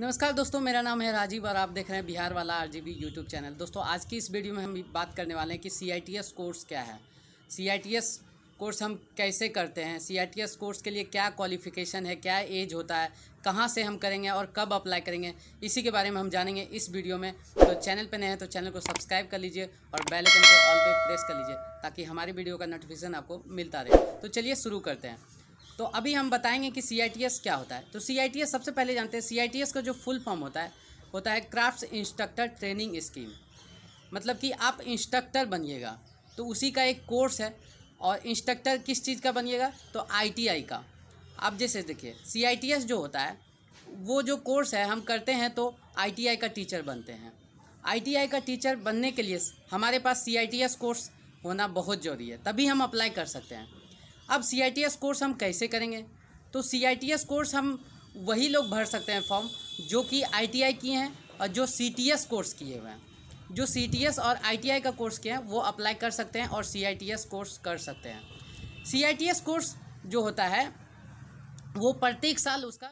नमस्कार दोस्तों मेरा नाम है राजीव और आप देख रहे हैं बिहार वाला आर जी यूट्यूब चैनल दोस्तों आज की इस वीडियो में हम बात करने वाले हैं कि सी कोर्स क्या है सी कोर्स हम कैसे करते हैं सी कोर्स के लिए क्या क्वालिफिकेशन है क्या एज होता है कहाँ से हम करेंगे और कब अप्लाई करेंगे इसी के बारे में हम जानेंगे इस वीडियो में तो चैनल पर नए हैं तो चैनल को सब्सक्राइब कर लीजिए और बेलकन को ऑल पर प्रेस कर लीजिए ताकि हमारी वीडियो का नोटिफिकेशन आपको मिलता रहे तो चलिए शुरू करते हैं तो अभी हम बताएंगे कि सी क्या होता है तो सी सबसे पहले जानते हैं सी का जो फुल फॉर्म होता है होता है क्राफ्ट इंस्ट्रक्टर ट्रेनिंग स्कीम मतलब कि आप इंस्ट्रक्टर बनिएगा तो उसी का एक कोर्स है और इंस्ट्रक्टर किस चीज़ का बनिएगा तो आईटीआई का आप जैसे देखिए सीआईटीएस जो होता है वो जो कोर्स है हम करते हैं तो आईटीआई का टीचर बनते हैं आईटीआई का टीचर बनने के लिए हमारे पास सीआईटीएस कोर्स होना बहुत ज़रूरी है तभी हम अप्लाई कर सकते हैं अब सी कोर्स हम कैसे करेंगे तो सी कोर्स हम वही लोग भर सकते हैं फॉर्म जो कि आई किए हैं और जो सी कोर्स किए हुए हैं जो सी और आई का कोर्स किए हैं वो अप्लाई कर सकते हैं और सी कोर्स कर सकते हैं सी कोर्स जो होता है वो प्रत्येक साल उसका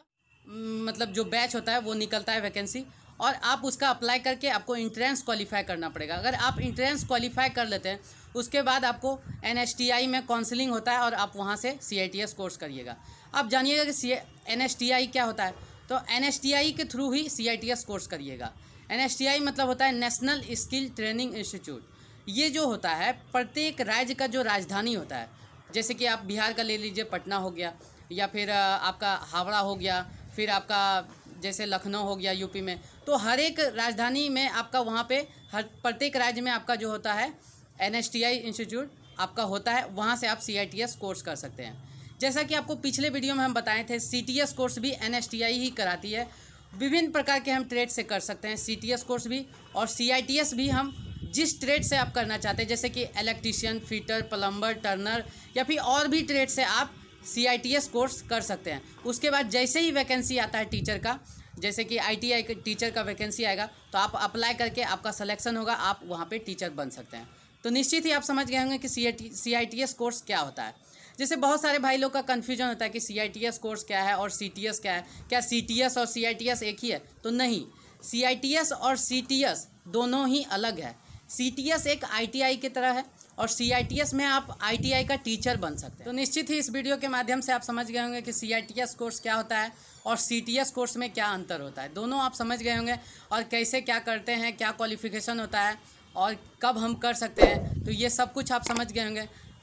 मतलब जो बैच होता है वो निकलता है वैकेंसी और आप उसका अप्लाई करके आपको इंट्रेंस क्वालिफाई करना पड़ेगा अगर आप इंट्रेंस क्वालिफाई कर लेते हैं उसके बाद आपको एन में काउंसलिंग होता है और आप वहाँ से सी कोर्स करिएगा आप जानिएगा कि सी एन क्या होता है तो एन के थ्रू ही सी कोर्स करिएगा एन मतलब होता है नेशनल स्किल ट्रेनिंग इंस्टीट्यूट ये जो होता है प्रत्येक राज्य का जो राजधानी होता है जैसे कि आप बिहार का ले लीजिए पटना हो गया या फिर आपका हावड़ा हो गया फिर आपका जैसे लखनऊ हो गया यूपी में तो हर एक राजधानी में आपका वहाँ पे हर प्रत्येक राज्य में आपका जो होता है एन इंस्टीट्यूट आपका होता है वहाँ से आप सी कोर्स कर सकते हैं जैसा कि आपको पिछले वीडियो में हम बताए थे सी कोर्स भी एन ही कराती है विभिन्न प्रकार के हम ट्रेड से कर सकते हैं सी कोर्स भी और सी भी हम जिस ट्रेड से आप करना चाहते हैं जैसे कि इलेक्ट्रीशियन फिटर प्लम्बर टर्नर या फिर और भी ट्रेड से आप सी कोर्स कर सकते हैं उसके बाद जैसे ही वैकेंसी आता है टीचर का जैसे कि आई के टीचर का वैकेंसी आएगा तो आप अप्लाई करके आपका सलेक्शन होगा आप वहाँ पे टीचर बन सकते हैं तो निश्चित ही आप समझ गए होंगे कि सी आई कोर्स क्या होता है जैसे बहुत सारे भाई लोग का कन्फ्यूजन होता है कि सी कोर्स क्या है और सी क्या है क्या सी और सी एक ही है तो नहीं सी और सी दोनों ही अलग है सी एक आई की तरह है और सी में आप आई का टीचर बन सकते हैं तो निश्चित ही इस वीडियो के माध्यम से आप समझ गए होंगे कि सी कोर्स क्या होता है और सी कोर्स में क्या अंतर होता है दोनों आप समझ गए होंगे और कैसे क्या करते हैं क्या क्वालिफिकेशन होता है और कब हम कर सकते हैं तो ये सब कुछ आप समझ गए होंगे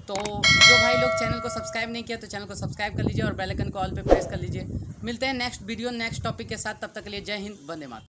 तो जो भाई लोग चैनल को सब्सक्राइब नहीं किया तो चैनल को सब्सक्राइब कर लीजिए और बेलकन को ऑल पर प्रेस कर लीजिए मिलते हैं नेक्स्ट वीडियो नेक्स्ट टॉपिक के साथ तब तक के लिए जय हिंद वंदे मात